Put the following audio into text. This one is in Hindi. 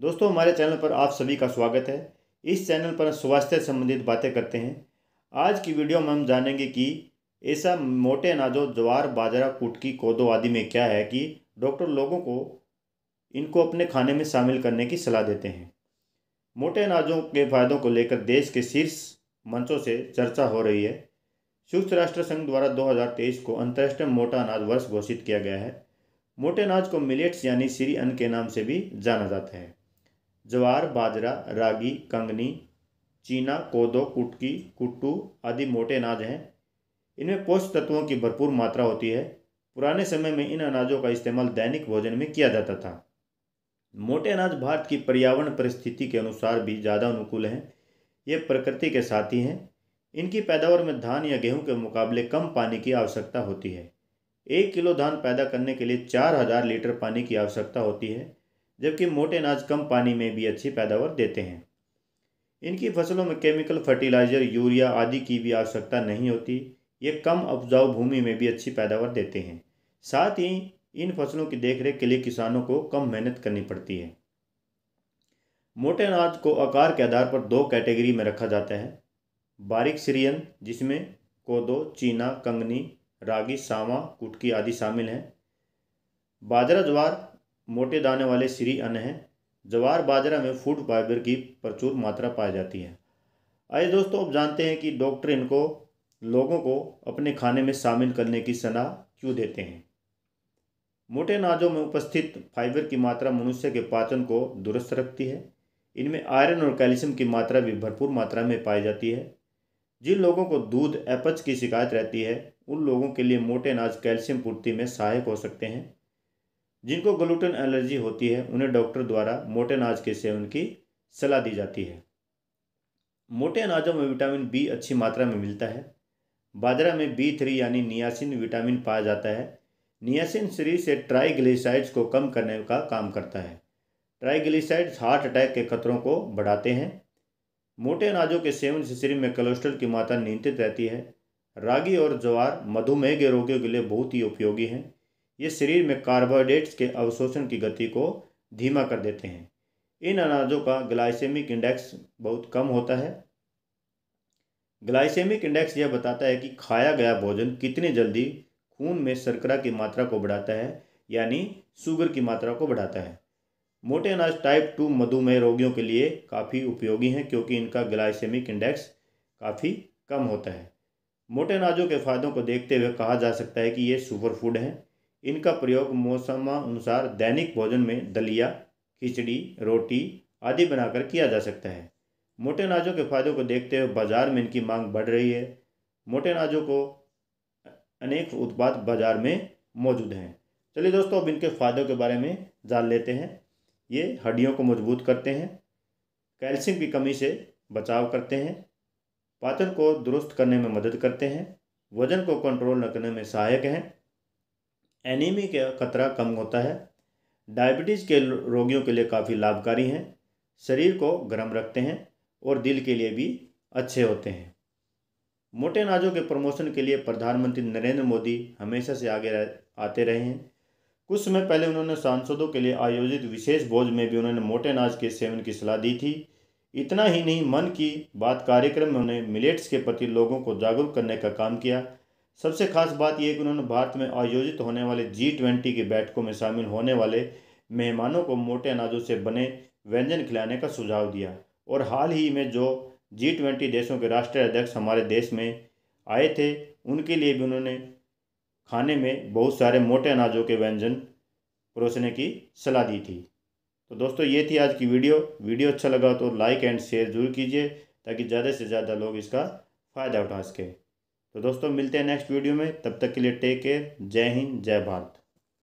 दोस्तों हमारे चैनल पर आप सभी का स्वागत है इस चैनल पर स्वास्थ्य संबंधित बातें करते हैं आज की वीडियो में हम जानेंगे कि ऐसा मोटे अनाजों ज्वार बाजरा कुटकी कोदो आदि में क्या है कि डॉक्टर लोगों को इनको अपने खाने में शामिल करने की सलाह देते हैं मोटे अनाजों के फायदों को लेकर देश के शीर्ष मंचों से चर्चा हो रही है संयुक्त राष्ट्र संघ द्वारा 2023 को अंतर्राष्ट्रीय मोटा अनाज वर्ष घोषित किया गया है मोटे अनाज को मिलेट्स यानी सीरी अन्न के नाम से भी जाना जाता है ज्वार बाजरा रागी कंगनी चीना कोदो कुटकी कुट्टू आदि मोटे अनाज हैं इनमें पोषक तत्वों की भरपूर मात्रा होती है पुराने समय में इन अनाजों का इस्तेमाल दैनिक भोजन में किया जाता था मोटे अनाज भारत की पर्यावरण परिस्थिति के अनुसार भी ज़्यादा अनुकूल हैं ये प्रकृति के साथी हैं इनकी पैदावार में धान या गेहूं के मुकाबले कम पानी की आवश्यकता होती है एक किलो धान पैदा करने के लिए चार हजार लीटर पानी की आवश्यकता होती है जबकि मोटे अनाज कम पानी में भी अच्छी पैदावार देते हैं इनकी फसलों में केमिकल फर्टिलाइज़र यूरिया आदि की भी आवश्यकता नहीं होती ये कम उपजाऊ भूमि में भी अच्छी पैदावार देते हैं साथ ही इन फसलों की देखरेख के लिए किसानों को कम मेहनत करनी पड़ती है मोटे अनाज को आकार के आधार पर दो कैटेगरी में रखा जाता है बारिक सीरियन जिसमें कोदो चीना कंगनी रागी सावा कुटकी आदि शामिल हैं बाजरा ज्वार मोटे दाने वाले श्री अन्न हैं जवार बाजरा में फूड फाइबर की प्रचुर मात्रा पाई जाती है आइए दोस्तों अब जानते हैं कि डॉक्टर इनको लोगों को अपने खाने में शामिल करने की सलाह क्यों देते हैं मोटे अनाजों में उपस्थित फाइबर की मात्रा मनुष्य के पाचन को दुरुस्त रखती है इनमें आयरन और कैल्शियम की मात्रा भी भरपूर मात्रा में पाई जाती है जिन लोगों को दूध एपच की शिकायत रहती है उन लोगों के लिए मोटे अनाज कैल्शियम पूर्ति में सहायक हो सकते हैं जिनको ग्लूटेन एलर्जी होती है उन्हें डॉक्टर द्वारा मोटे अनाज के सेवन की सलाह दी जाती है मोटे अनाजों में विटामिन बी अच्छी मात्रा में मिलता है बाजरा में बी थ्री यानी नियासिन विटामिन पाया जाता है नियासिन शरीर से ट्राइग्लिसाइड्स को कम करने का काम करता है ट्राइग्लिसाइड्स हार्ट अटैक के खतरों को बढ़ाते हैं मोटे अनाजों के सेवन से शरीर में कोलेस्ट्रॉल की मात्रा नियंत्रित रहती है रागी और ज्वार मधुमेह के रोगियों के लिए बहुत ही उपयोगी हैं ये शरीर में कार्बोहाइड्रेट्स के अवशोषण की गति को धीमा कर देते हैं इन अनाजों का ग्लाइसेमिक इंडेक्स बहुत कम होता है ग्लाइसेमिक इंडेक्स यह बताता है कि खाया गया भोजन कितने जल्दी खून में शर्करा की मात्रा को बढ़ाता है यानी शुगर की मात्रा को बढ़ाता है मोटे अनाज टाइप टू मधुमेह रोगियों के लिए काफ़ी उपयोगी हैं क्योंकि इनका ग्लाइसेमिक इंडेक्स काफ़ी कम होता है मोटे अनाजों के फायदों को देखते हुए कहा जा सकता है कि ये सुपर फूड हैं इनका प्रयोग मौसमानुसार दैनिक भोजन में दलिया खिचड़ी रोटी आदि बनाकर किया जा सकता है मोटे अनाजों के फायदों को देखते हुए बाज़ार में इनकी मांग बढ़ रही है मोटे अनाजों को अनेक उत्पाद बाज़ार में मौजूद हैं चलिए दोस्तों अब इनके फायदों के बारे में जान लेते हैं ये हड्डियों को मजबूत करते हैं कैल्शियम की कमी से बचाव करते हैं पाचन को दुरुस्त करने में मदद करते हैं वजन को कंट्रोल रखने में सहायक हैं एनीमी का खतरा कम होता है डायबिटीज़ के रोगियों के लिए काफ़ी लाभकारी हैं शरीर को गर्म रखते हैं और दिल के लिए भी अच्छे होते हैं मोटे अनाजों के प्रमोशन के लिए प्रधानमंत्री नरेंद्र मोदी हमेशा से आगे आते रहे हैं कुछ समय पहले उन्होंने सांसदों के लिए आयोजित विशेष भोज में भी उन्होंने मोटे अनाज के सेवन की सलाह दी थी इतना ही नहीं मन की बात कार्यक्रम में उन्हें मिलेट्स के प्रति लोगों को जागरूक करने का काम किया सबसे खास बात यह कि उन्होंने भारत में आयोजित होने वाले जी ट्वेंटी की बैठकों में शामिल होने वाले मेहमानों को मोटे अनाजों से बने व्यंजन खिलाने का सुझाव दिया और हाल ही में जो जी ट्वेंटी देशों के राष्ट्रीय अध्यक्ष हमारे देश में आए थे उनके लिए भी उन्होंने खाने में बहुत सारे मोटे अनाजों के व्यंजन परोसने की सलाह दी थी तो दोस्तों ये थी आज की वीडियो वीडियो अच्छा लगा तो लाइक एंड शेयर जरूर कीजिए ताकि ज़्यादा से ज़्यादा लोग इसका फ़ायदा उठा सकें तो दोस्तों मिलते हैं नेक्स्ट वीडियो में तब तक के लिए टेक केयर जय हिंद जय भारत